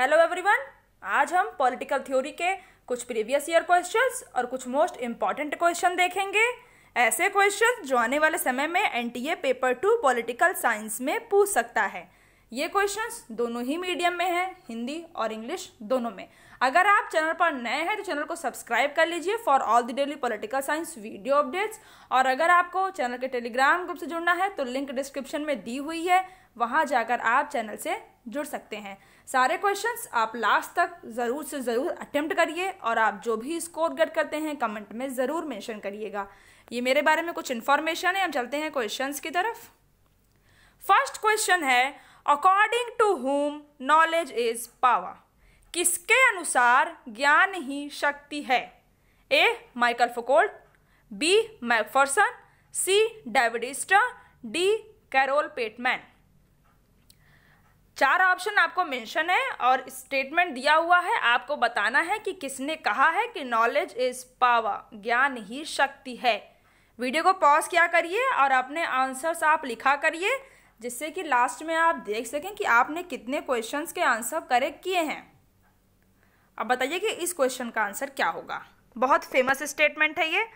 Hello everyone आज हम political theory के कुछ प्रीवियस ईयर क्वेश्चंस और कुछ मोस्ट इम्पॉर्टेंट क्वेश्चन देखेंगे ऐसे क्वेश्चन जो आने वाले समय में NTA paper two political science में पूछ सकता है ये क्वेश्चंस दोनों ही मीडियम में हैं हिंदी और इंग्लिश दोनों में अगर आप चैनल पर नए हैं तो चैनल को सब्सक्राइब कर लीजिए for all the daily political science video updates और अगर आपको चैनल के टेलीग्राम ग्रुप से जुड़ना है तो लिंक डिस्क्रिप्शन में दी हुई है वहाँ जाकर आप चैनल से जुड़ सकते हैं सारे क्वेश्चंस आप लास्ट तक ज़रूर से ज़रूर अटेम्प्ट करिए और आप जो भी स्कोर गट करते हैं कमेंट में ज़रूर मेंशन करिएगा ये मेरे बारे में कुछ इन्फॉर्मेशन है हम चलते हैं क्वेश्चंस की तरफ फर्स्ट क्वेश्चन है according to whom knowledge is power किसके अनुसार ज्ञान ही शक्ति है A Michael Foucault B Macpherson C David D Carole Pateman चार ऑप्शन आपको मेंशन है और स्टेटमेंट दिया हुआ है आपको बताना है कि किसने कहा है कि नॉलेज इज पावर ज्ञान ही शक्ति है वीडियो को पॉज किया करिए और अपने आंसर्स आप लिखा करिए जिससे कि लास्ट में आप देख सकें कि आपने कितने क्वेश्चंस के आंसर करेक्ट किए हैं अब बताइए कि इस क्वेश्चन का आंसर क्या होगा बहुत फेमस स्टेटमेंट है ये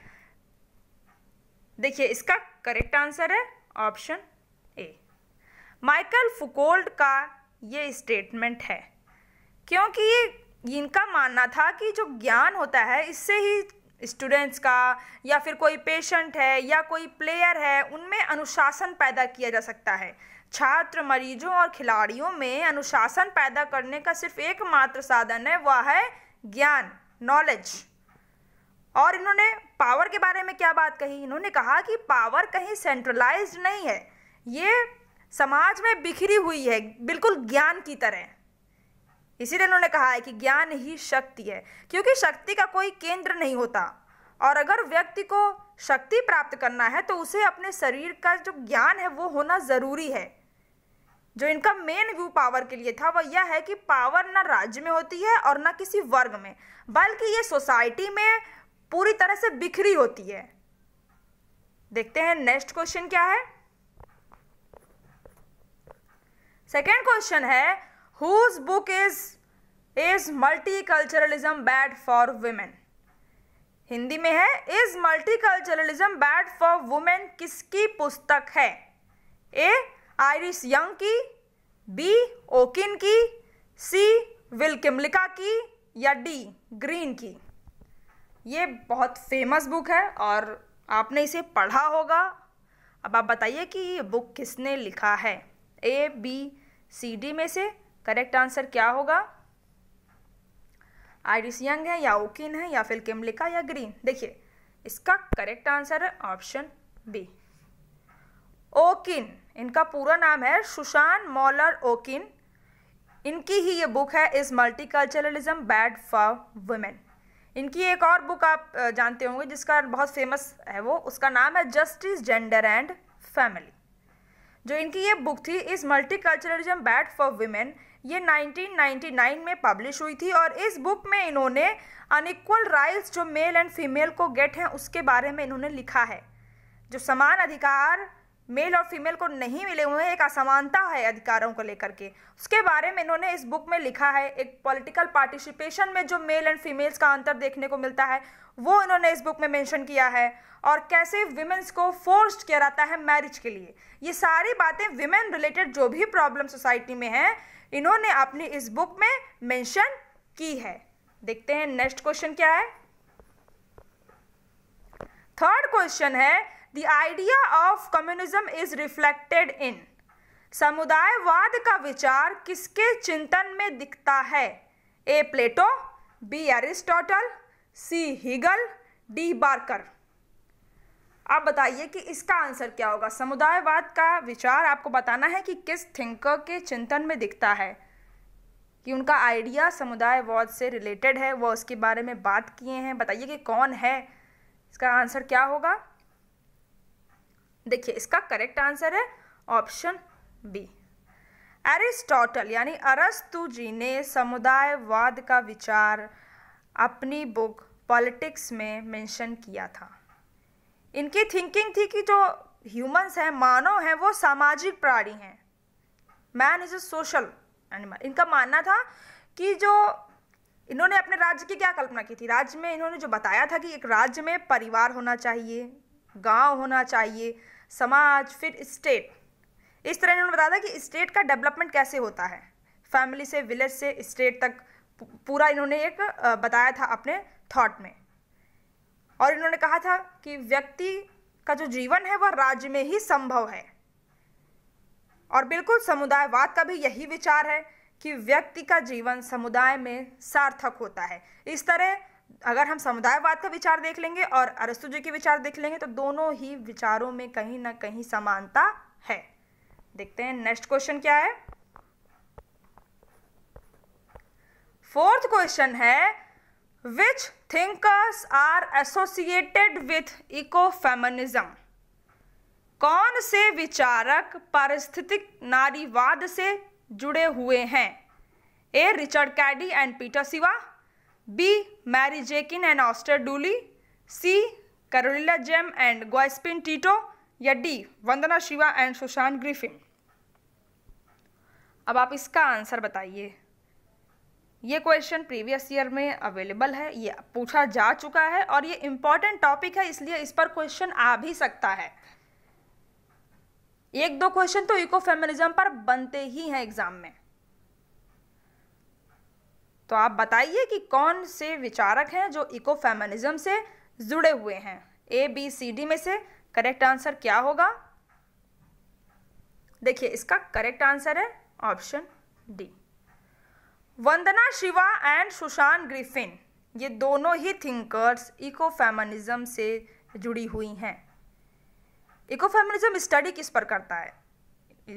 देखिए इसका करेक्ट आंसर है ऑप्शन ए माइकल फुकोल्ड का ये स्टेटमेंट है क्योंकि ये इनका मानना था कि जो ज्ञान होता है इससे ही स्टूडेंट्स का या फिर कोई पेशेंट है या कोई प्लेयर है उनमें अनुशासन पैदा किया जा सकता है छात्र मरीजों और खिलाड़ियों में अनुशासन पैदा करने का सिर्फ एकमात्र साधन है वह है ज्ञान नॉलेज और इन्होंने पावर के बारे में क्या बात कही इन्होंने कहा कि पावर कहीं सेंट्रलाइज्ड नहीं है ये समाज में बिखरी हुई है बिल्कुल ज्ञान की तरह इसीलिए उन्होंने कहा है कि ज्ञान ही शक्ति है क्योंकि शक्ति का कोई केंद्र नहीं होता और अगर व्यक्ति को शक्ति प्राप्त करना है तो उसे अपने शरीर का जो ज्ञान है वो होना ज़रूरी है जो इनका मेन व्यू पावर के लिए था वह यह है कि पावर ना राज्य में होती है और ना किसी वर्ग में बल्कि ये सोसाइटी में पूरी तरह से बिखरी होती है देखते हैं नेक्स्ट क्वेश्चन क्या है सेकेंड क्वेश्चन है whose book is is multiculturalism bad for women Hindi में है is multiculturalism bad for women किसकी पुस्तक है ए आयरिस यंग की बी ओकिन की सी किमलिका की या डी ग्रीन की ये बहुत फेमस बुक है और आपने इसे पढ़ा होगा अब आप बताइए कि ये बुक किसने लिखा है ए बी सी डी में से करेक्ट आंसर क्या होगा आइरिस यंग है या ओकिन है या फिर किमलिका या ग्रीन देखिए इसका करेक्ट आंसर है ऑप्शन बी ओकिन इनका पूरा नाम है सुशान मॉलर ओकिन इनकी ही ये बुक है is multiculturalism bad for women इनकी एक और बुक आप जानते होंगे जिसका बहुत फेमस है वो उसका नाम है जस्टिस जेंडर एंड फैमिली जो इनकी ये बुक थी इस multi culturalism bad for women ये 1999 में पब्लिश हुई थी और इस बुक में इन्होंने अनइक्वल राइट्स जो मेल एंड फीमेल को गेट हैं उसके बारे में इन्होंने लिखा है जो समान अधिकार मेल और फीमेल को नहीं मिले हुए एक असमानता है अधिकारों को लेकर के उसके बारे में इन्होंने इस बुक में लिखा है एक पॉलिटिकल पार्टिसिपेशन में जो मेल एंड फीमेल्स का अंतर देखने को मिलता है वो इन्होंने इस बुक में मेंशन किया है और कैसे विमेंस को फोर्स्ड किया जाता है मैरिज के लिए ये सारी बातें विमेन रिलेटेड जो भी प्रॉब्लम सोसाइटी में है इन्होंने अपनी इस बुक में मेंशन की है देखते हैं नेक्स्ट क्वेश्चन क्या है थर्ड क्वेश्चन है the idea of communism is reflected in समुदायवाद का विचार किसके चिंतन में दिखता है A Plato B Aristotle C Hegel D Barker आप बताइए कि इसका आंसर क्या होगा समुदायवाद का विचार आपको बताना है कि किस थिंकर के चिंतन में दिखता है कि उनका आइडिया समुदायवाद से रिलेटेड है वो उसके बारे में बात किए हैं बताइए कि कौन है इसका आंसर क्या होगा देखिए इसका करेक्ट आंसर है ऑप्शन बी एरिस्टोटल यानी अरस्तु जी ने समुदायवाद का विचार अपनी बुक पॉलिटिक्स में मेंशन किया था इनकी थिंकिंग थी कि जो ह्यूमंस हैं मानव हैं वो सामाजिक प्राणी हैं man is a social animal इनका मानना था कि जो इन्होंने अपने राज्य की क्या कल्पना की थी राज्य में इन्होंने जो बताया था कि एक राज्य में परिवार होना चाहिए गांव होना चाहिए समाज फिर स्टेट इस तरह इन्होंने बताया था कि स्टेट का डेवलपमेंट कैसे होता है फैमिली से विलेज से स्टेट तक पूरा इन्होंने एक बताया था अपने थॉट में और इन्होंने कहा था कि व्यक्ति का जो जीवन है वह राज्य में ही संभव है और बिल्कुल समुदायवाद का भी यही विचार है कि व्यक्ति का जीवन समुदाय में सार्थक होता है इस तरह अगर हम समुदायवाद का विचार देख लेंगे और अरस्तु जी के विचार देख लेंगे तो दोनों ही विचारों में कहीं ना कहीं समानता है देखते हैं नेक्स्ट क्वेश्चन क्या है फोर्थ क्वेश्चन है which thinkers are associated with eco feminism कौन से विचारक पारिस्थितिक नारीवाद से जुड़े हुए हैं A Richard Cady and Peter Siva B Mary Jakin and Auster Dooley C Carolila Jem and Gospin Tito या D Vandana Shiva and Susan Griffin अब आप इसका आंसर बताइए ये क्वेश्चन प्रीवियस ईयर में अवेलेबल है ये पूछा जा चुका है और ये इंपॉर्टेंट टॉपिक है इसलिए इस पर क्वेश्चन आ भी सकता है एक दो क्वेश्चन तो इको फेमिनिज्म पर बनते ही हैं एग्जाम में तो आप बताइए कि कौन से विचारक हैं जो इको फेमनिज्म से जुड़े हुए हैं ए बी सी डी में से करेक्ट आंसर क्या होगा देखिए इसका करेक्ट आंसर है option D Vandana Shiva and Susan Griffin ये दोनों ही थिंकर्स इको फेमनिज्म से जुड़ी हुई हैं इको फेमनिज्म स्टडी किस पर करता है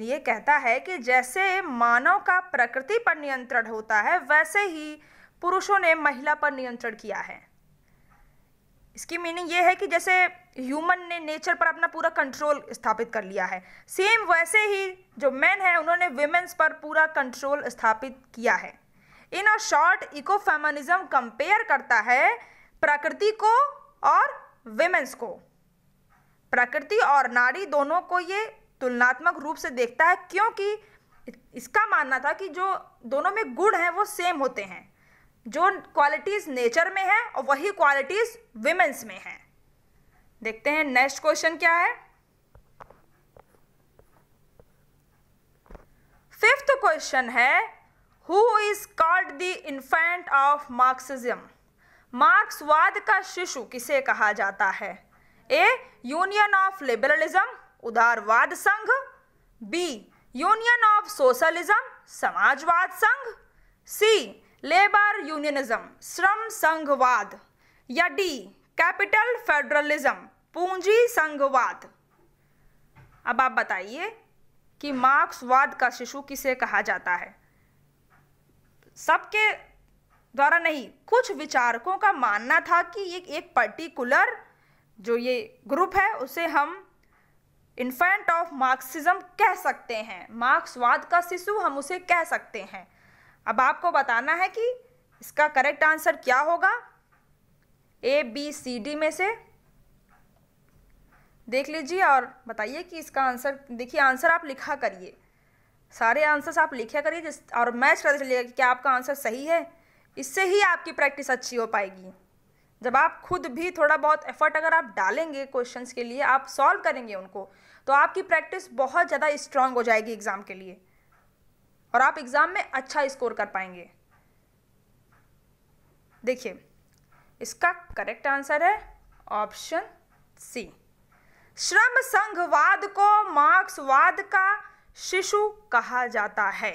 ये कहता है कि जैसे मानव का प्रकृति पर नियंत्रण होता है वैसे ही पुरुषों ने महिला पर नियंत्रण किया है इसकी मीनिंग ये है कि जैसे ह्यूमन ने नेचर पर अपना पूरा कंट्रोल स्थापित कर लिया है सेम वैसे ही जो मैन है उन्होंने वुमेन्स पर पूरा कंट्रोल स्थापित किया है in a short eco feminism compare करता है प्रकृति को और वेमेन्स को प्रकृति और नारी दोनों को ये तुलनात्मक रूप से देखता है क्योंकि इसका मानना था कि जो दोनों में गुण हैं वो सेम होते हैं जो क्वालिटीज़ नेचर में है और वही क्वालिटीज़ विमेंस में है देखते हैं नेक्स्ट क्वेश्चन क्या है फिफ्थ क्वेश्चन है who is called the infant of Marxism मार्क्सवाद का शिशु किसे कहा जाता है ए यूनियन ऑफ लिबरलिज्म उदारवाद संघ बी यूनियन ऑफ सोशलिज्म समाजवाद संघ सी लेबर यूनियनिज्म श्रम संघवाद या डी कैपिटल फेडरलिज्म पूंजी संघवाद अब आप बताइए कि मार्क्सवाद का शिशु किसे कहा जाता है सबके द्वारा नहीं कुछ विचारकों का मानना था कि एक एक पर्टिकुलर जो ये ग्रुप है उसे हम इन्फेंट ऑफ मार्क्सिज्म कह सकते हैं मार्क्सवाद का शिशु हम उसे कह सकते हैं अब आपको बताना है कि इसका करेक्ट आंसर क्या होगा ए बी सी डी में से देख लीजिए और बताइए कि इसका आंसर देखिए आंसर आप लिखा करिए सारे आंसर्स आप लिखा करिए जिस और मैच करते चलिएगा कि क्या आपका आंसर सही है इससे ही आपकी प्रैक्टिस अच्छी हो पाएगी जब आप खुद भी थोड़ा बहुत एफर्ट अगर आप डालेंगे क्वेश्चंस के लिए आप सॉल्व करेंगे उनको तो आपकी प्रैक्टिस बहुत ज़्यादा स्ट्रांग हो जाएगी एग्ज़ाम के लिए और आप एग्ज़ाम में अच्छा स्कोर कर पाएंगे देखिए इसका करेक्ट आंसर है ऑप्शन सी श्रम संघवाद को मार्क्सवाद का शिशु कहा जाता है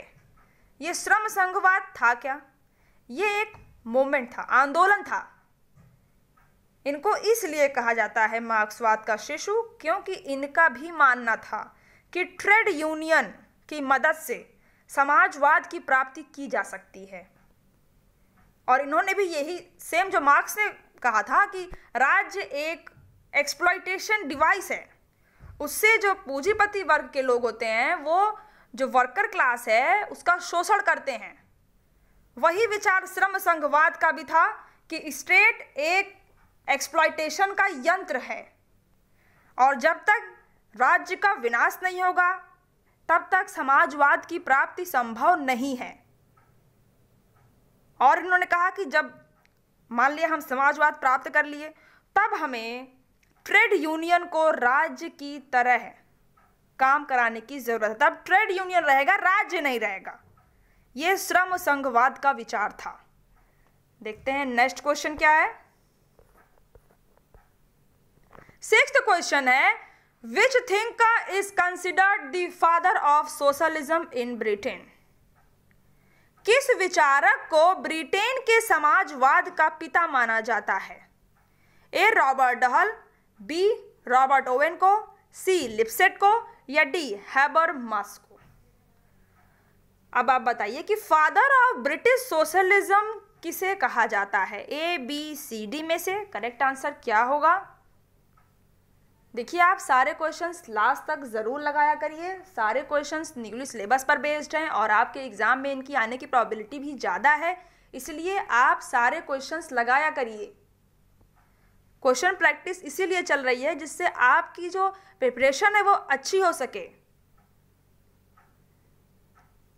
ये श्रम संघवाद था क्या ये एक मोमेंट था आंदोलन था इनको इसलिए कहा जाता है मार्क्सवाद का शिशु क्योंकि इनका भी मानना था कि ट्रेड यूनियन की मदद से समाजवाद की प्राप्ति की जा सकती है और इन्होंने भी यही सेम जो मार्क्स ने कहा था कि राज्य एक एक्सप्लॉयटेशन डिवाइस है उससे जो पूंजीपति वर्ग के लोग होते हैं वो जो वर्कर क्लास है उसका शोषण करते हैं वही विचार श्रम संघवाद का भी था कि स्टेट एक एक्सप्लाइटेशन का यंत्र है और जब तक राज्य का विनाश नहीं होगा तब तक समाजवाद की प्राप्ति संभव नहीं है और इन्होंने कहा कि जब मान लिया हम समाजवाद प्राप्त कर लिए तब हमें ट्रेड यूनियन को राज्य की तरह काम कराने की जरूरत है तब ट्रेड यूनियन रहेगा राज्य नहीं रहेगा ये श्रम संघवाद का विचार था देखते हैं नेक्स्ट क्वेश्चन क्या है सिक्स क्वेश्चन है which thinker is considered the father of socialism in Britain किस विचारक को ब्रिटेन के समाजवाद का पिता माना जाता है A Robert Dahl B Robert Owen को सी लिपसेट को या डी हैबर मास को अब आप बताइए कि फादर ऑफ ब्रिटिश सोशलिज्म किसे कहा जाता है ए बी सी डी में से करेक्ट आंसर क्या होगा देखिए आप सारे क्वेश्चंस लास्ट तक ज़रूर लगाया करिए सारे क्वेश्चंस निगली सिलेबस पर बेस्ड हैं और आपके एग्ज़ाम में इनकी आने की प्रॉबिलिटी भी ज़्यादा है इसलिए आप सारे क्वेश्चंस लगाया करिए क्वेश्चन प्रैक्टिस इसीलिए चल रही है जिससे आपकी जो प्रिपरेशन है वो अच्छी हो सके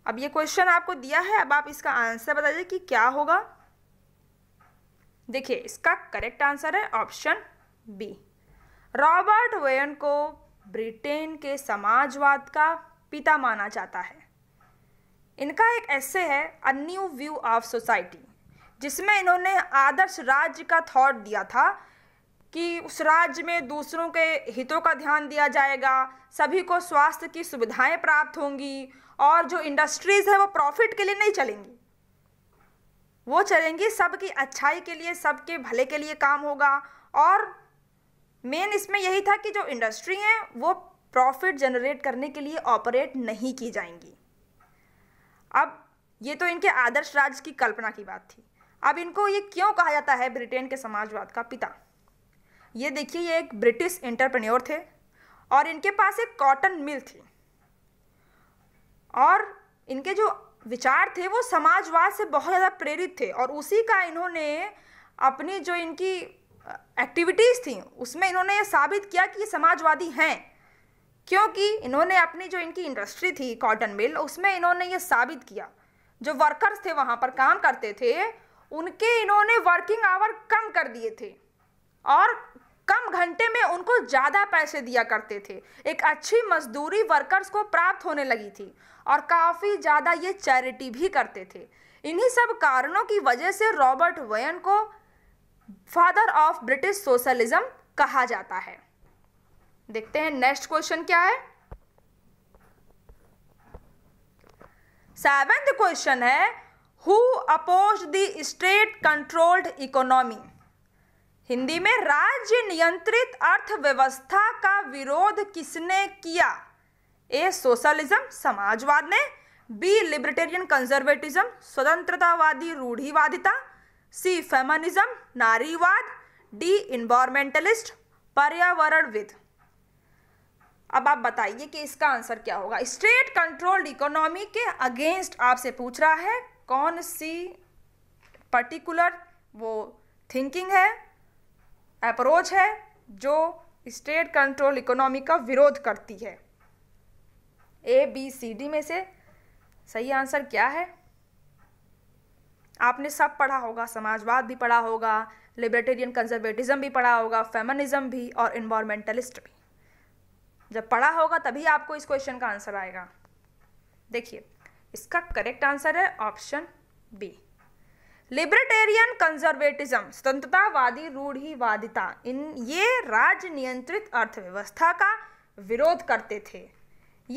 अब ये क्वेश्चन आपको दिया है अब आप इसका आंसर बताइए कि क्या होगा देखिए इसका करेक्ट आंसर है ऑप्शन बी रॉबर्ट वेन को ब्रिटेन के समाजवाद का पिता माना जाता है इनका एक ऐसे है a new view of society जिसमें इन्होंने आदर्श राज्य का थॉट दिया था कि उस राज्य में दूसरों के हितों का ध्यान दिया जाएगा सभी को स्वास्थ्य की सुविधाएं प्राप्त होंगी और जो इंडस्ट्रीज है वो प्रॉफिट के लिए नहीं चलेंगी वो चलेंगी सबकी अच्छाई के लिए सबके भले के लिए काम होगा और मेन इसमें यही था कि जो इंडस्ट्री हैं वो प्रॉफिट जनरेट करने के लिए ऑपरेट नहीं की जाएंगी अब ये तो इनके आदर्श राज्य की कल्पना की बात थी अब इनको ये क्यों कहा जाता है ब्रिटेन के समाजवाद का पिता ये देखिए ये एक ब्रिटिश एंटरप्रेन्योर थे और इनके पास एक कॉटन मिल थी और इनके जो विचार थे वो समाजवाद से बहुत ज़्यादा प्रेरित थे और उसी का इन्होंने अपनी जो इनकी एक्टिविटीज़ थी उसमें इन्होंने ये साबित किया कि ये समाजवादी हैं क्योंकि इन्होंने अपनी जो इनकी इंडस्ट्री थी कॉटन मिल उसमें इन्होंने ये साबित किया जो वर्कर्स थे वहाँ पर काम करते थे उनके इन्होंने वर्किंग आवर कम कर दिए थे और कम घंटे में उनको ज़्यादा पैसे दिया करते थे एक अच्छी मजदूरी वर्कर्स को प्राप्त होने लगी थी और काफ़ी ज़्यादा ये चैरिटी भी करते थे इन्हीं सब कारणों की वजह से रॉबर्ट वयन को फादर ऑफ ब्रिटिश सोशलिज्म कहा जाता है देखते हैं नेक्स्ट क्वेश्चन क्या है सेवेंथ क्वेश्चन है who oppose the state controlled economy Hindi में राज्य नियंत्रित अर्थव्यवस्था का विरोध किसने किया ए सोशलिज्म समाजवाद ने बी लिबर्टेरियन कंजर्वेटिज्म स्वतंत्रतावादी रूढ़िवादिता सी फेमनिज्म नारीवाद डी इन्वायरमेंटलिस्ट पर्यावरणविद अब आप बताइए कि इसका आंसर क्या होगा स्टेट कंट्रोल्ड इकोनॉमी के अगेंस्ट आपसे पूछ रहा है कौन सी पर्टिकुलर वो थिंकिंग है अप्रोच है जो स्टेट कंट्रोल इकोनॉमी का विरोध करती है ए बी सी डी में से सही आंसर क्या है आपने सब पढ़ा होगा समाजवाद भी पढ़ा होगा लिबर्टेरियन कंजर्वेटिज्म भी पढ़ा होगा फेमनिज्म भी और इन्वायरमेंटलिस्ट भी जब पढ़ा होगा तभी आपको इस क्वेश्चन का आंसर आएगा देखिए इसका करेक्ट आंसर है ऑप्शन बी लिबरेटेरियन कंजर्वेटिज्म स्वतंत्रतावादी रूढ़िवादिता इन ये राज्य नियंत्रित अर्थव्यवस्था का विरोध करते थे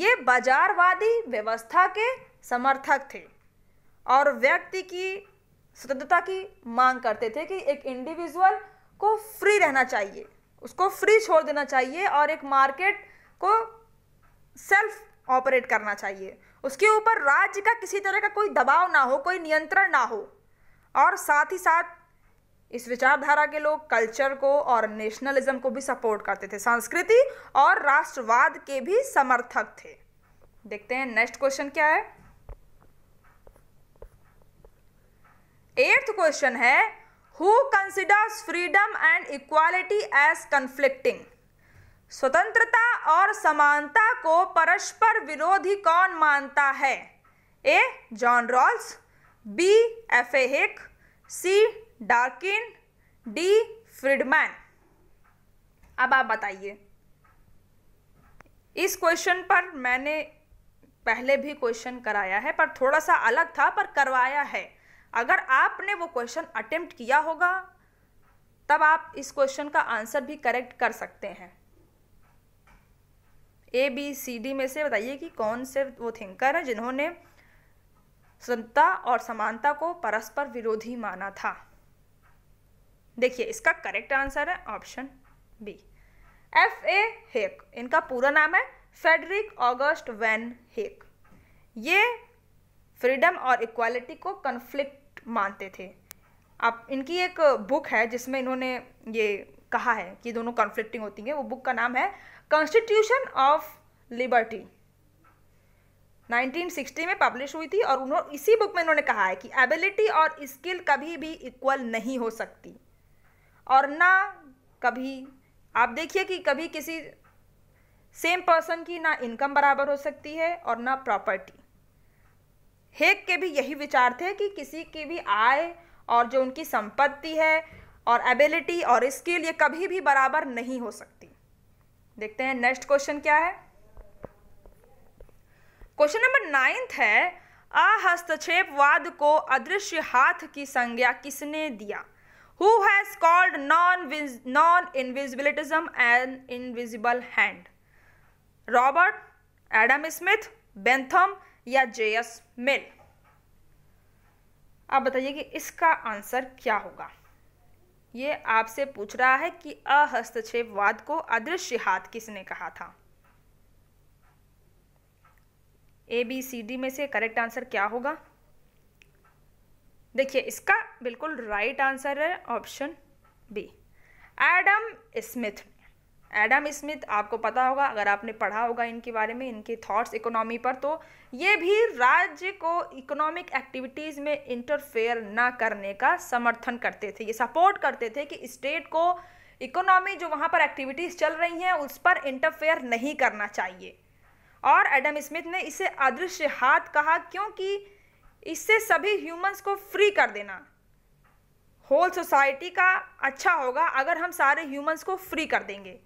ये बाजारवादी व्यवस्था के समर्थक थे और व्यक्ति की स्वतंत्रता की मांग करते थे कि एक इंडिविजुअल को फ्री रहना चाहिए उसको फ्री छोड़ देना चाहिए और एक मार्केट को सेल्फ ऑपरेट करना चाहिए उसके ऊपर राज्य का किसी तरह का कोई दबाव ना हो कोई नियंत्रण ना हो और साथ ही साथ इस विचारधारा के लोग कल्चर को और नेशनलिज्म को भी सपोर्ट करते थे संस्कृति और राष्ट्रवाद के भी समर्थक थे देखते हैं नेक्स्ट क्वेश्चन क्या है एट्थ क्वेश्चन है who considers freedom and equality as conflicting स्वतंत्रता और समानता को परस्पर विरोधी कौन मानता है A John Rawls B F A Hayek C डार्किन D Fridman अब आप बताइए इस क्वेश्चन पर मैंने पहले भी क्वेश्चन कराया है पर थोड़ा सा अलग था पर करवाया है अगर आपने वो क्वेश्चन अटेम्प्ट किया होगा तब आप इस क्वेश्चन का आंसर भी करेक्ट कर सकते हैं ए बी सी डी में से बताइए कि कौन से वो थिंकर हैं जिन्होंने स्वतंत्रता और समानता को परस्पर विरोधी माना था देखिए इसका करेक्ट आंसर है option B F A Hayek इनका पूरा नाम है फेडरिक ऑगस्ट वैन हेक ये फ्रीडम और इक्वालिटी को कन्फ्लिक्ट मानते थे आप इनकी एक बुक है जिसमें इन्होंने ये कहा है कि दोनों कॉन्फ्लिक्टिंग होती हैं वो बुक का नाम है कॉन्स्टिट्यूशन ऑफ लिबर्टी 1960 में पब्लिश हुई थी और उन्होंने इसी बुक में इन्होंने कहा है कि एबिलिटी और स्किल कभी भी इक्वल नहीं हो सकती और ना कभी आप देखिए कि कभी किसी सेम पर्सन की ना इनकम बराबर हो सकती है और ना प्रॉपर्टी हेक के भी यही विचार थे कि किसी की भी आय और जो उनकी संपत्ति है और एबिलिटी और स्किल ये कभी भी बराबर नहीं हो सकती देखते हैं नेक्स्ट क्वेश्चन क्या है क्वेश्चन नंबर नाइन्थ है अहस्तक्षेपवाद को अदृश्य हाथ की संज्ञा किसने दिया who has called non non invisibilitism and invisible hand Robert Adam Smith Bentham या जेएस मिल आप बताइए कि इसका आंसर क्या होगा ये आपसे पूछ रहा है कि अहस्तक्षेपवाद को अदृश्य हाथ किसने कहा था ए बी सी डी में से करेक्ट आंसर क्या होगा देखिए इसका बिल्कुल राइट आंसर है option B Adam Smith Adam Smith आपको पता होगा अगर आपने पढ़ा होगा इनके बारे में इनके थॉट्स इकोनॉमी पर तो ये भी राज्य को इकोनॉमिक एक्टिविटीज़ में इंटरफेयर ना करने का समर्थन करते थे ये सपोर्ट करते थे कि स्टेट को इकोनॉमी जो वहाँ पर एक्टिविटीज़ चल रही हैं उस पर इंटरफेयर नहीं करना चाहिए और एडम स्मिथ ने इसे अदृश्य हाथ कहा क्योंकि इससे सभी ह्यूमंस को फ्री कर देना होल सोसाइटी का अच्छा होगा अगर हम सारे ह्यूमंस को फ्री कर देंगे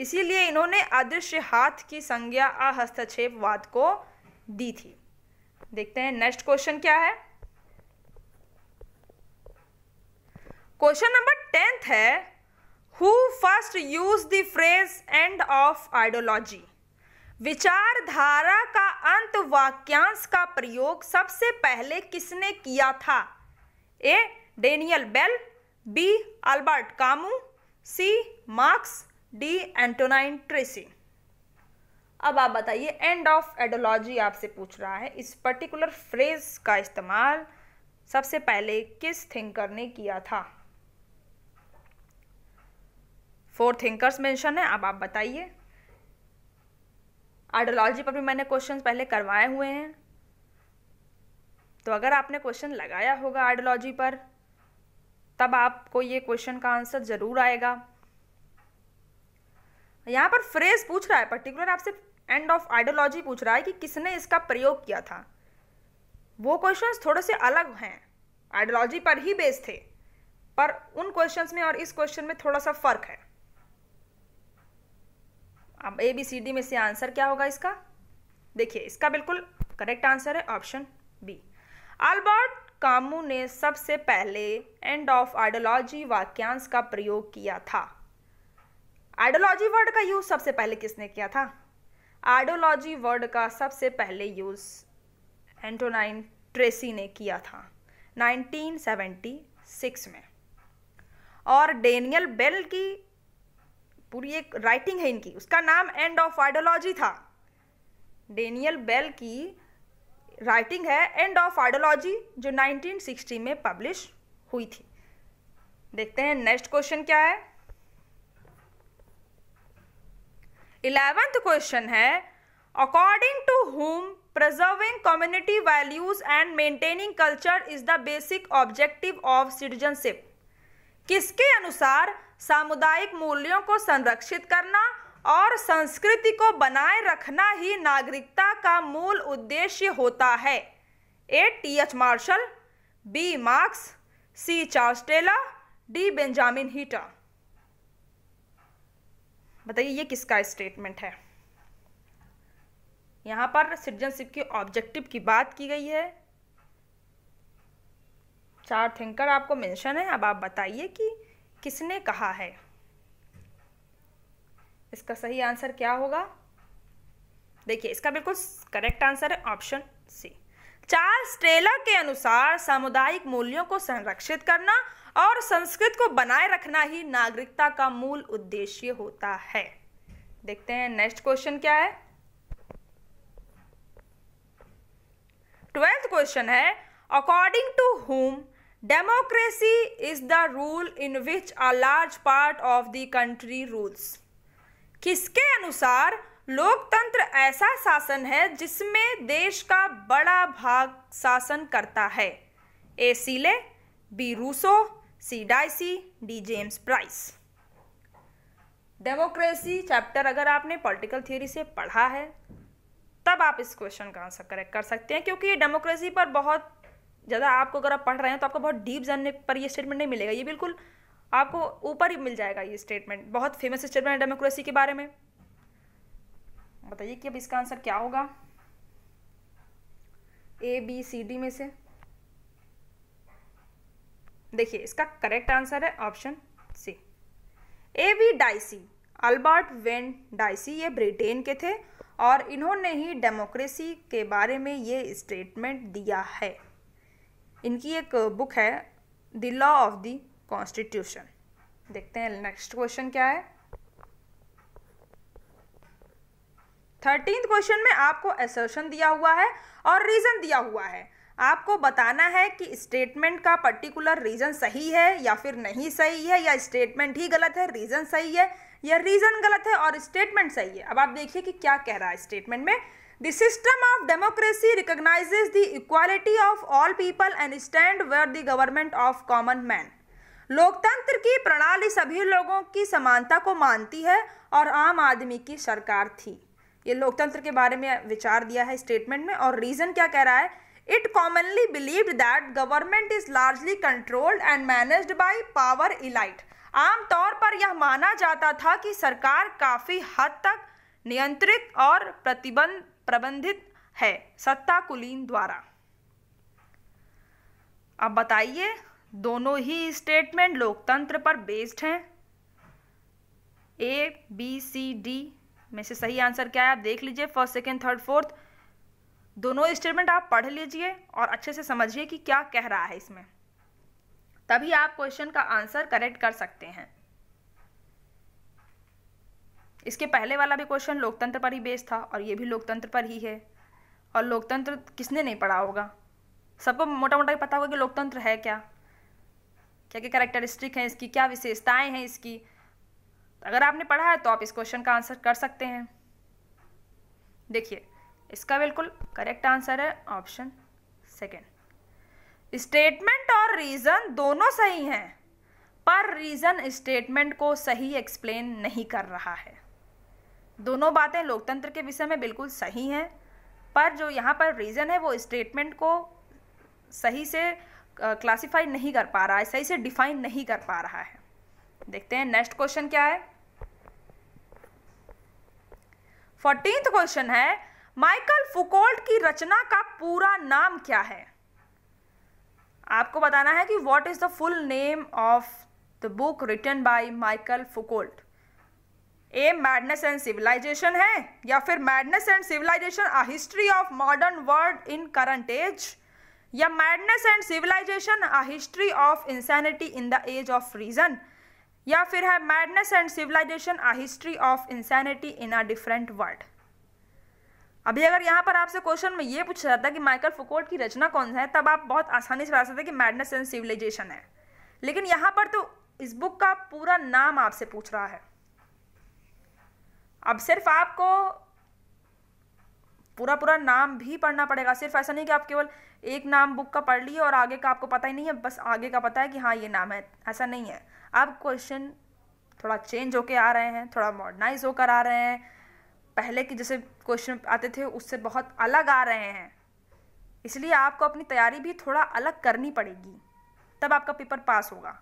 इसीलिए इन्होंने अदृश्य हाथ की संज्ञा अहस्तक्षेपवाद को दी थी देखते हैं नेक्स्ट क्वेश्चन क्या है क्वेश्चन नंबर टेंथ है who first use the phrase end of ideology विचारधारा का अंत वाक्यांश का प्रयोग सबसे पहले किसने किया था A Daniel Bell B Albert Camus C Marx D Antonine Tracy अब आप बताइए एंड ऑफ एडोलॉजी आपसे पूछ रहा है इस पर्टिकुलर फ्रेज का इस्तेमाल सबसे पहले किस थिंकर ने किया था फोर थिंकर्स मेंशन है अब आप बताइए आइडियोलॉजी पर भी मैंने क्वेश्चन पहले करवाए हुए हैं तो अगर आपने क्वेश्चन लगाया होगा आइडियोलॉजी पर तब आपको ये क्वेश्चन का आंसर ज़रूर आएगा यहाँ पर फ्रेज पूछ रहा है पर्टिकुलर आपसे एंड ऑफ आइडियोलॉजी पूछ रहा है कि किसने इसका प्रयोग किया था वो क्वेश्चन थोड़े से अलग हैं आइडियोलॉजी पर ही बेस्ड थे पर उन क्वेश्चन में और इस क्वेश्चन में थोड़ा सा फर्क है अब ए बी सी डी में से आंसर क्या होगा इसका देखिए इसका बिल्कुल करेक्ट आंसर है ऑप्शन बी अल्बर्ट कामू ने सबसे पहले एंड ऑफ आइडियोलॉजी वाक्यांश का प्रयोग किया था आइडियोलॉजी वर्ड का यूज सबसे पहले किसने किया था आइडियोलॉजी वर्ड का सबसे पहले यूज एंटोनाइन ट्रेसी ने किया था 1976 में और डेनियल बेल की पूरी एक राइटिंग है इनकी उसका नाम एंड ऑफ आइडियोलॉजी था डेनियल बेल की राइटिंग है एंड ऑफ आइडियोलॉजी जो 1960 में पब्लिश हुई थी देखते हैं नेक्स्ट क्वेश्चन क्या है इलेवेंथ क्वेश्चन है according to whom preserving community values and maintaining culture is the basic objective of citizenship किसके अनुसार सामुदायिक मूल्यों को संरक्षित करना और संस्कृति को बनाए रखना ही नागरिकता का मूल उद्देश्य होता है A T H Marshall B Marx C Charles Taylor D Benjamin Heater बताइए ये किसका स्टेटमेंट है यहाँ पर सिटीजनशिप के ऑब्जेक्टिव की बात की गई है चार थिंकर आपको मेंशन है अब आप बताइए कि किसने कहा है इसका सही आंसर क्या होगा देखिए इसका बिल्कुल करेक्ट आंसर है ऑप्शन सी चार्ल्स टेलर के अनुसार सामुदायिक मूल्यों को संरक्षित करना और संस्कृत को बनाए रखना ही नागरिकता का मूल उद्देश्य होता है देखते हैं नेक्स्ट क्वेश्चन क्या है ट्वेल्थ क्वेश्चन है according to whom democracy is the rule in which a large part of the country rules किसके अनुसार लोकतंत्र ऐसा शासन है जिसमें देश का बड़ा भाग शासन करता है A Seeley B Rousseau C Dicey D James Bryce democracy chapter अगर आपने पॉलिटिकल थ्योरी से पढ़ा है तब आप इस क्वेश्चन का आंसर करेक्ट कर सकते हैं क्योंकि ये डेमोक्रेसी पर बहुत ज़्यादा आपको अगर आप पढ़ रहे हैं तो आपको बहुत डीप जानने पर ये स्टेटमेंट नहीं मिलेगा ये बिल्कुल आपको ऊपर ही मिल जाएगा ये स्टेटमेंट बहुत फेमस स्टेटमेंट है डेमोक्रेसी के बारे में बताइए कि अब इसका आंसर क्या होगा ए बी सी डी में से देखिए इसका करेक्ट आंसर है option C A V Dicey Albert Venn Dicey ये ब्रिटेन के थे और इन्होंने ही डेमोक्रेसी के बारे में ये स्टेटमेंट दिया है इनकी एक बुक है the law of the constitution देखते हैं नेक्स्ट क्वेश्चन क्या है थर्टीन क्वेश्चन में आपको एसर्शन दिया हुआ है और रीजन दिया हुआ है आपको बताना है कि स्टेटमेंट का पर्टिकुलर रीज़न सही है या फिर नहीं सही है या स्टेटमेंट ही गलत है रीज़न सही है या रीज़न गलत है और स्टेटमेंट सही है अब आप देखिए कि क्या कह रहा है स्टेटमेंट में the system of democracy recognizes the equality of all people and stand where the government of common man लोकतंत्र की प्रणाली सभी लोगों की समानता को मानती है और आम आदमी की सरकार थी ये लोकतंत्र के बारे में विचार दिया है स्टेटमेंट में और रीज़न क्या कह रहा है It commonly believed that government is largely controlled and managed by power elite. आमतौर पर यह माना जाता था कि सरकार काफ़ी हद तक नियंत्रित और प्रतिबंध प्रबंधित है सत्ता कुलीन द्वारा अब बताइए दोनों ही स्टेटमेंट लोकतंत्र पर बेस्ड हैं ए बी सी डी में से सही आंसर क्या है आप देख लीजिए फर्स्ट सेकेंड थर्ड फोर्थ दोनों स्टेटमेंट आप पढ़ लीजिए और अच्छे से समझिए कि क्या कह रहा है इसमें तभी आप क्वेश्चन का आंसर करेक्ट कर सकते हैं इसके पहले वाला भी क्वेश्चन लोकतंत्र पर ही बेस्ड था और ये भी लोकतंत्र पर ही है और लोकतंत्र किसने नहीं पढ़ा होगा सबको मोटा मोटा पता होगा कि लोकतंत्र है क्या क्या क्या करेक्टरिस्टिक हैं इसकी क्या विशेषताएं हैं इसकी अगर आपने पढ़ा है तो आप इस क्वेश्चन का आंसर कर सकते हैं देखिए इसका बिल्कुल करेक्ट आंसर है ऑप्शन सेकेंड स्टेटमेंट और रीज़न दोनों सही हैं पर रीज़न स्टेटमेंट को सही एक्सप्लेन नहीं कर रहा है दोनों बातें लोकतंत्र के विषय में बिल्कुल सही हैं पर जो यहाँ पर रीज़न है वो स्टेटमेंट को सही से क्लासिफाई नहीं कर पा रहा है सही से डिफाइन नहीं कर पा रहा है देखते हैं नेक्स्ट क्वेश्चन क्या है फोर्टीन क्वेश्चन है माइकल फुकोल्ट की रचना का पूरा नाम क्या है आपको बताना है कि what is the full name of the book written by Michael Foucault A madness and civilization है या फिर madness and civilization a history of modern world in current age या madness and civilization a history of insanity in the age of reason या फिर है madness and civilization a history of insanity in a different world अभी अगर यहाँ पर आपसे question में ये पूछा जाता कि माइकल फुकोट की रचना कौन सा है तब आप बहुत आसानी से बता सकते कि मैडनेस एंड सिविलाइजेशन है लेकिन यहाँ पर तो इस बुक का पूरा नाम आपसे पूछ रहा है अब सिर्फ आपको पूरा पूरा नाम भी पढ़ना पड़ेगा सिर्फ ऐसा नहीं कि आप केवल एक नाम बुक का पढ़ लिए और आगे का आपको पता ही नहीं है बस आगे का पता है कि हाँ ये नाम है ऐसा नहीं है अब क्वेश्चन थोड़ा चेंज होकर आ रहे हैं थोड़ा मॉडर्नाइज होकर आ रहे हैं पहले के जैसे क्वेश्चन आते थे उससे बहुत अलग आ रहे हैं इसलिए आपको अपनी तैयारी भी थोड़ा अलग करनी पड़ेगी तब आपका पेपर पास होगा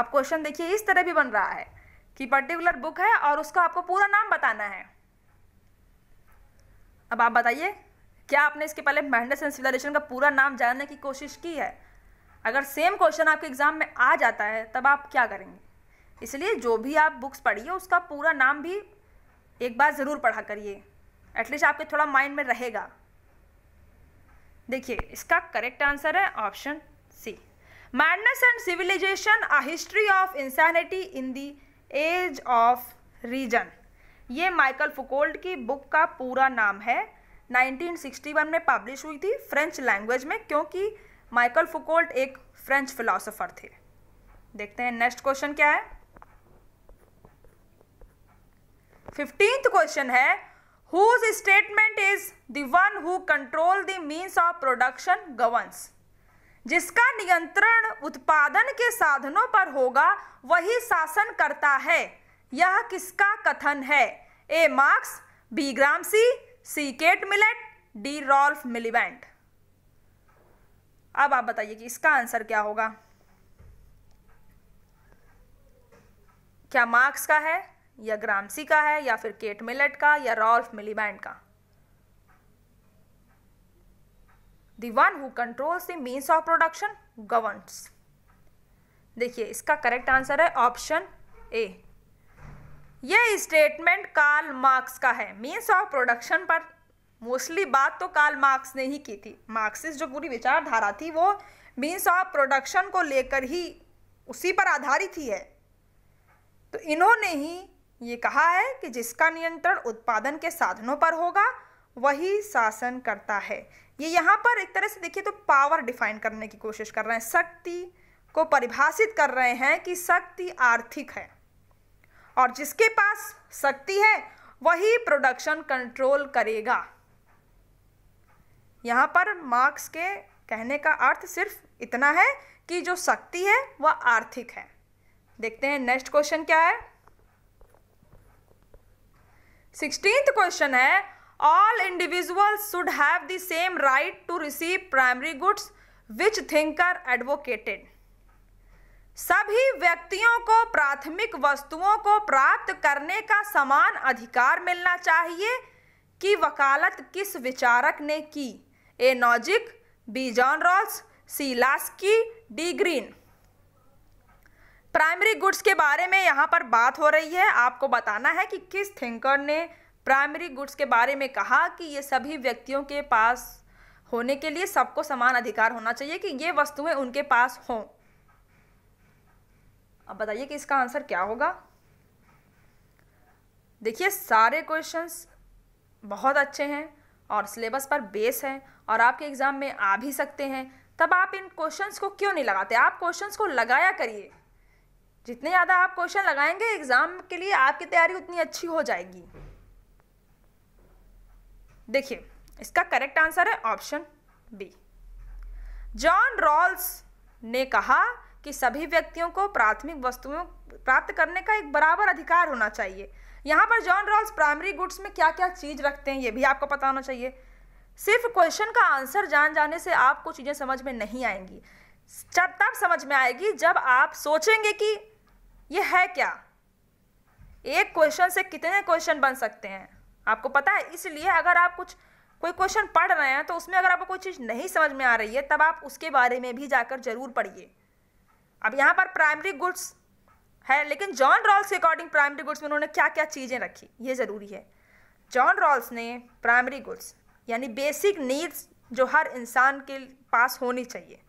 आप क्वेश्चन देखिए इस तरह भी बन रहा है कि पर्टिकुलर बुक है और उसका आपको पूरा नाम बताना है अब आप बताइए क्या आपने इसके पहले मेहनत एंड सिविलाइजेशन का पूरा नाम जानने की कोशिश की है अगर सेम क्वेश्चन आपके एग्ज़ाम में आ जाता है तब आप क्या करेंगे इसलिए जो भी आप बुक्स पढ़िए उसका पूरा नाम भी एक बार ज़रूर पढ़ा करिए एटलीस्ट आपके थोड़ा माइंड में रहेगा देखिए इसका करेक्ट आंसर है option C madness and civilization a history of insanity in the age of reason ये माइकल फुकोल्ड की बुक का पूरा नाम है 1961 में पब्लिश हुई थी फ्रेंच लैंग्वेज में क्योंकि माइकल फुकोल्ड एक फ्रेंच फिलोसोफर थे देखते हैं नेक्स्ट क्वेश्चन क्या है फिफ्टींथ क्वेश्चन है whose statement is the one who control the means of production governs जिसका नियंत्रण उत्पादन के साधनों पर होगा वही शासन करता है यह किसका कथन है A Marx B C C Kate Millett D Ralph Miliband अब आप बताइए कि इसका आंसर क्या होगा क्या मार्क्स का है या ग्रामसी का है या फिर केट मिलेट का या रॉल्फ मिलीबैंड का the one who controls the means of production governs देखिए इसका करेक्ट आंसर है ऑप्शन ए यह स्टेटमेंट कार्ल मार्क्स का है मीन्स ऑफ प्रोडक्शन पर मोस्टली बात तो कार्ल मार्क्स ने ही की थी मार्क्सिस जो पूरी विचारधारा थी वो मीन्स ऑफ प्रोडक्शन को लेकर ही उसी पर आधारित ही है तो इन्होंने ही ये कहा है कि जिसका नियंत्रण उत्पादन के साधनों पर होगा वही शासन करता है ये यहाँ पर एक तरह से देखिए तो पावर डिफाइन करने की कोशिश कर रहे हैं शक्ति को परिभाषित कर रहे हैं कि शक्ति आर्थिक है और जिसके पास शक्ति है वही प्रोडक्शन कंट्रोल करेगा यहाँ पर मार्क्स के कहने का अर्थ सिर्फ इतना है कि जो शक्ति है वह आर्थिक है देखते हैं नेक्स्ट क्वेश्चन क्या है सिक्सटींथ क्वेश्चन है all individuals should have the same right to receive primary goods which thinker advocated सभी व्यक्तियों को प्राथमिक वस्तुओं को प्राप्त करने का समान अधिकार मिलना चाहिए कि वकालत किस विचारक ने की A Nozick B John Rawls C Laski D Green primary goods के बारे में यहाँ पर बात हो रही है आपको बताना है कि किस थिंकर ने प्राइमरी गुड्स के बारे में कहा कि ये सभी व्यक्तियों के पास होने के लिए सबको समान अधिकार होना चाहिए कि ये वस्तुएं उनके पास हों अब बताइए कि इसका आंसर क्या होगा देखिए सारे क्वेश्चंस बहुत अच्छे हैं और सिलेबस पर बेस है और आपके एग्ज़ाम में आ भी सकते हैं तब आप इन क्वेश्चंस को क्यों नहीं लगाते आप क्वेश्चंस को लगाया करिए जितने ज़्यादा आप क्वेश्चन लगाएंगे एग्ज़ाम के लिए आपकी तैयारी उतनी अच्छी हो जाएगी देखिए इसका करेक्ट आंसर है ऑप्शन बी जॉन रॉल्स ने कहा कि सभी व्यक्तियों को प्राथमिक वस्तुओं प्राप्त करने का एक बराबर अधिकार होना चाहिए यहाँ पर जॉन रॉल्स प्राइमरी गुड्स में क्या क्या चीज़ रखते हैं ये भी आपको पता होना चाहिए सिर्फ क्वेश्चन का आंसर जान जाने से आपको चीज़ें समझ में नहीं आएंगी तब समझ में आएगी जब आप सोचेंगे कि ये है क्या एक क्वेश्चन से कितने क्वेश्चन बन सकते हैं आपको पता है इसलिए अगर आप कुछ कोई क्वेश्चन पढ़ रहे हैं तो उसमें अगर आपको कोई चीज़ नहीं समझ में आ रही है तब आप उसके बारे में भी जाकर जरूर पढ़िए अब यहाँ पर प्राइमरी गुड्स है लेकिन जॉन रॉल्स के अकॉर्डिंग प्राइमरी गुड्स में उन्होंने क्या क्या चीज़ें रखी ये ज़रूरी है जॉन रॉल्स ने प्राइमरी गुड्स यानी बेसिक नीड्स जो हर इंसान के पास होनी चाहिए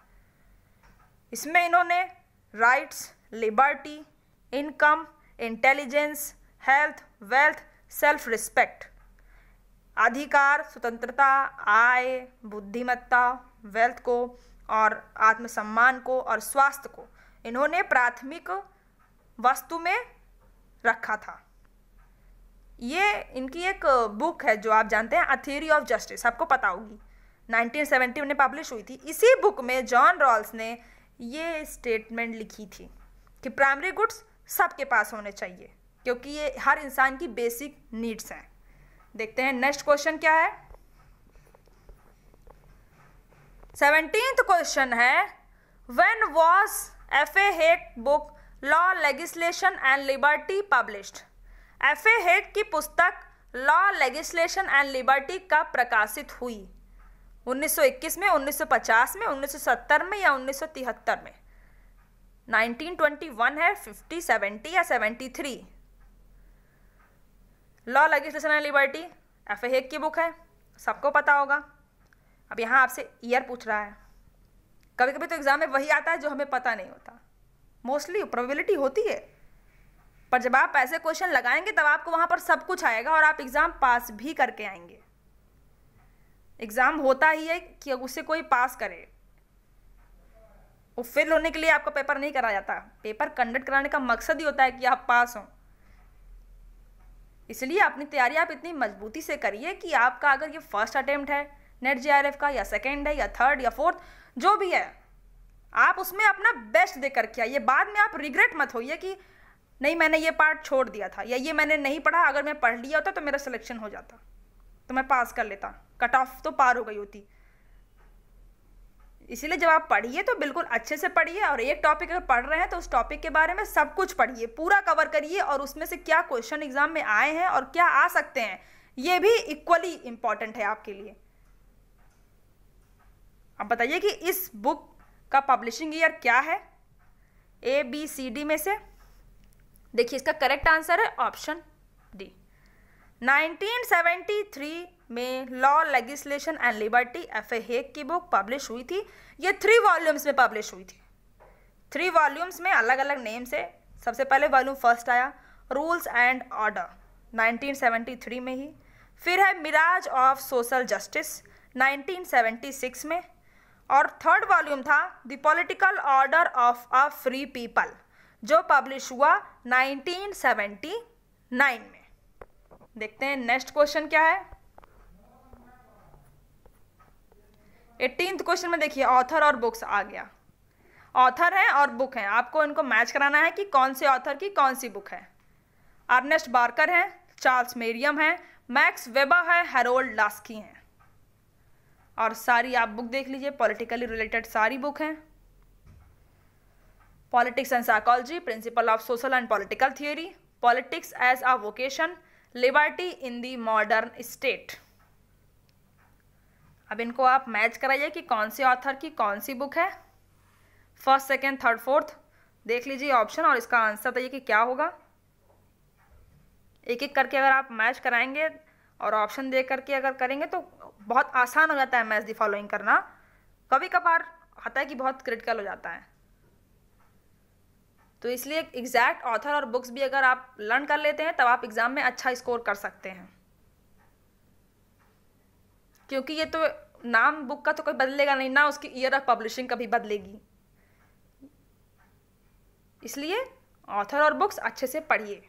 इसमें इन्होंने rights liberty income intelligence health wealth self respect अधिकार स्वतंत्रता आय बुद्धिमत्ता वेल्थ को और आत्मसम्मान को और स्वास्थ्य को इन्होंने प्राथमिक वस्तु में रखा था ये इनकी एक बुक है जो आप जानते हैं अ थीरी ऑफ जस्टिस आपको पता होगी 1970 में पब्लिश हुई थी इसी बुक में जॉन रॉल्स ने ये स्टेटमेंट लिखी थी कि प्राइमरी गुड्स सबके पास होने चाहिए क्योंकि ये हर इंसान की बेसिक नीड्स हैं देखते हैं नेक्स्ट क्वेश्चन क्या है सेवनटीन क्वेश्चन है was F A Hayek book law legislation and liberty published F A Hayek की पुस्तक लॉ लेगिस्लेशन एंड लिबर्टी का प्रकाशित हुई 1921 में 1950 में 1970 में या 1973 में 1921 है 50 70 या 73 law legislation and liberty F एक की बुक है सबको पता होगा अब यहाँ आपसे ईयर पूछ रहा है कभी कभी तो एग्ज़ाम में वही आता है जो हमें पता नहीं होता मोस्टली प्रोबेबिलिटी होती है पर जब आप ऐसे क्वेश्चन लगाएंगे तब आपको वहाँ पर सब कुछ आएगा और आप एग्ज़ाम पास भी करके आएंगे एग्ज़ाम होता ही है कि उससे कोई पास करे और फेल होने के लिए आपका पेपर नहीं कराया जाता पेपर कंडक्ट कराने का मकसद ही होता है कि आप पास हों इसलिए अपनी तैयारी आप इतनी मजबूती से करिए कि आपका अगर ये फर्स्ट अटैम्प्ट है नेट जे का या सेकेंड है या थर्ड या फोर्थ जो भी है आप उसमें अपना बेस्ट दे करके आइए बाद में आप रिग्रेट मत होइए कि नहीं मैंने ये पार्ट छोड़ दिया था या ये मैंने नहीं पढ़ा अगर मैं पढ़ लिया होता तो मेरा सिलेक्शन हो जाता तो मैं पास कर लेता कट ऑफ तो पार हो गई होती इसीलिए जब आप पढ़िए तो बिल्कुल अच्छे से पढ़िए और एक टॉपिक अगर पढ़ रहे हैं तो उस टॉपिक के बारे में सब कुछ पढ़िए पूरा कवर करिए और उसमें से क्या क्वेश्चन एग्जाम में आए हैं और क्या आ सकते हैं ये भी इक्वली इम्पॉर्टेंट है आपके लिए अब बताइए कि इस बुक का पब्लिशिंग ईयर क्या है ए बी सी डी में से देखिए इसका करेक्ट आंसर है ऑप्शन डी 1973 में law legislation and liberty F A Hayek की बुक पब्लिश हुई थी ये थ्री वॉल्यूम्स में पब्लिश हुई थी थ्री वॉल्यूम्स में अलग अलग नेम से सबसे पहले वॉल्यूम फर्स्ट आया रूल्स एंड ऑर्डर 1973 में ही फिर है मिराज ऑफ सोशल जस्टिस 1976 में और थर्ड वॉल्यूम था the political order of a free people जो पब्लिश हुआ 1979 में देखते हैं नेक्स्ट क्वेश्चन क्या है एटीन क्वेश्चन में देखिए ऑथर और बुक्स आ गया ऑथर है और बुक है आपको इनको मैच कराना है कि कौन से ऑथर की कौन सी बुक है अर्नेस्ट बार्कर है चार्ल्स मेरियम है मैक्स वेबा है हेरोल्ड लास्की हैं और सारी आप बुक देख लीजिए पॉलिटिकली रिलेटेड सारी बुक हैं politics and psychology principle of social and political theory politics as a vocation liberty in the modern state अब इनको आप मैच कराइए कि कौन सी ऑथर की कौन सी बुक है फर्स्ट सेकेंड थर्ड फोर्थ देख लीजिए ऑप्शन और इसका आंसर तो ये कि क्या होगा एक एक करके अगर आप मैच कराएंगे और ऑप्शन दे करके अगर करेंगे तो बहुत आसान हो जाता है मैच दी फॉलोइंग करना कभी कभार आता है कि बहुत क्रिटिकल हो जाता है तो इसलिए एग्जैक्ट ऑथर और बुक्स भी अगर आप लर्न कर लेते हैं तब आप एग्ज़ाम में अच्छा स्कोर कर सकते हैं क्योंकि ये तो नाम बुक का तो कोई बदलेगा नहीं ना उसकी ईयर ऑफ पब्लिशिंग कभी बदलेगी इसलिए ऑथर और बुक्स अच्छे से पढ़िए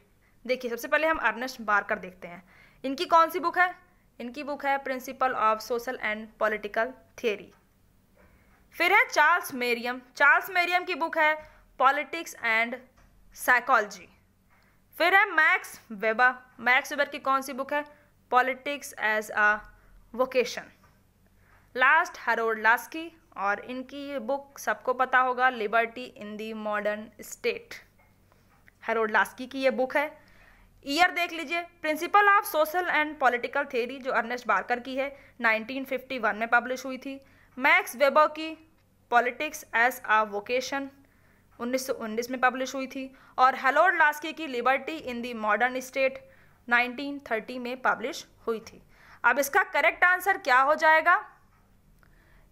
देखिए सबसे पहले हम अर्नेस्ट बारकर देखते हैं इनकी कौन सी बुक है इनकी बुक है principle of social and political theory फिर है चार्ल्स मेरियम चार्ल्स मेरियम की बुक है पॉलिटिक्स एंड साइकोलॉजी फिर है मैक्स वेबा मैक्स वेबर की कौन सी बुक है politics as a vocation last Harold Laski और इनकी ये बुक सबको पता होगा liberty in the modern state Harold Laski की ये बुक है ईयर देख लीजिए principle of social and political theory जो अर्नेस्ट बारकर की है 1951 में पब्लिश हुई थी मैक्स वेबर की पॉलिटिक्स एज आ वोकेशन 1919 में पब्लिश हुई थी और हेलोड लास्की की liberty in the modern state 1930 में पब्लिश हुई थी अब इसका करेक्ट आंसर क्या हो जाएगा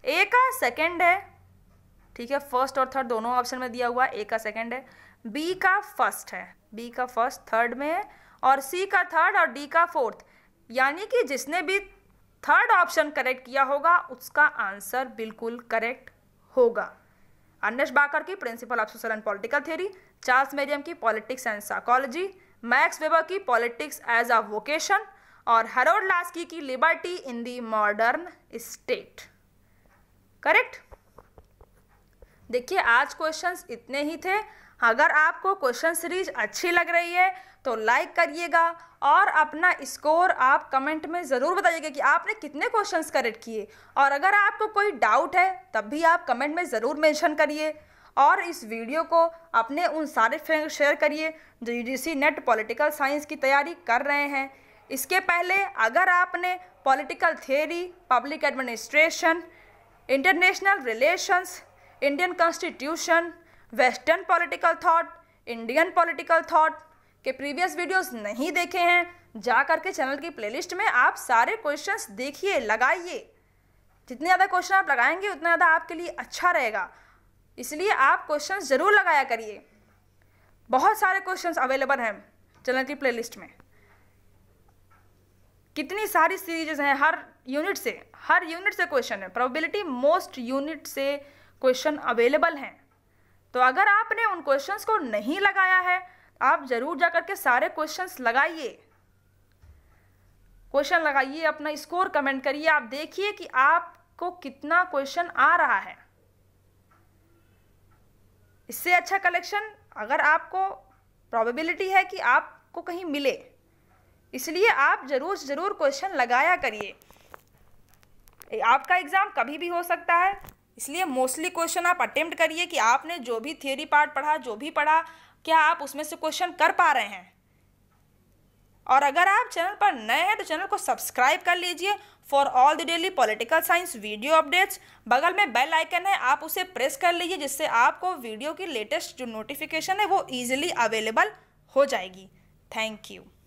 ए का सेकंड है ठीक है फर्स्ट और थर्ड दोनों ऑप्शन में दिया हुआ ए का सेकंड है बी का फर्स्ट है बी का फर्स्ट थर्ड में है और सी का थर्ड और डी का फोर्थ यानी कि जिसने भी थर्ड ऑप्शन करेक्ट किया होगा उसका आंसर बिल्कुल करेक्ट होगा अनश बाकर की principle of social and political theory Charles Merriam की politics and psychology Max Weber की पॉलिटिक्स एज अ वोकेशन और हरोड लास्की की liberty in the modern state correct देखिए आज क्वेश्चंस इतने ही थे अगर आपको क्वेश्चन सीरीज अच्छी लग रही है तो लाइक करिएगा और अपना स्कोर आप कमेंट में ज़रूर बताइएगा कि आपने कितने क्वेश्चंस करेक्ट किए और अगर आपको कोई डाउट है तब भी आप कमेंट में ज़रूर मेंशन करिए और इस वीडियो को अपने उन सारे फ्रेंड शेयर करिए जो यूजीसी नेट पॉलिटिकल साइंस की तैयारी कर रहे हैं इसके पहले अगर आपने political theory public administration international relations Indian constitution western political thought Indian political thought के प्रीवियस वीडियोस नहीं देखे हैं जा करके चैनल की प्लेलिस्ट में आप सारे क्वेश्चंस देखिए लगाइए जितने ज़्यादा क्वेश्चन आप लगाएंगे उतना ज़्यादा आपके लिए अच्छा रहेगा इसलिए आप क्वेश्चंस ज़रूर लगाया करिए बहुत सारे क्वेश्चंस अवेलेबल हैं चैनल की प्लेलिस्ट में कितनी सारी सीरीजेस हैं हर यूनिट से हर यूनिट से क्वेश्चन है प्रोबेबिलिटी मोस्ट यूनिट से क्वेश्चन अवेलेबल हैं तो अगर आपने उन क्वेश्चंस को नहीं लगाया है आप ज़रूर जा के सारे क्वेश्चंस लगाइए क्वेश्चन लगाइए अपना स्कोर कमेंट करिए आप देखिए कि आपको कितना क्वेश्चन आ रहा है इससे अच्छा कलेक्शन अगर आपको प्रॉबिलिटी है कि आपको कहीं मिले इसलिए आप ज़रूर ज़रूर क्वेश्चन लगाया करिए आपका एग्ज़ाम कभी भी हो सकता है इसलिए मोस्टली क्वेश्चन आप अटेम्प्ट करिए कि आपने जो भी थियोरी पार्ट पढ़ा जो भी पढ़ा क्या आप उसमें से क्वेश्चन कर पा रहे हैं और अगर आप चैनल पर नए हैं तो चैनल को सब्सक्राइब कर लीजिए for all the daily political science video updates बगल में बेल आइकन है आप उसे प्रेस कर लीजिए जिससे आपको वीडियो की लेटेस्ट जो नोटिफिकेशन है वो ईजिली अवेलेबल हो जाएगी थैंक यू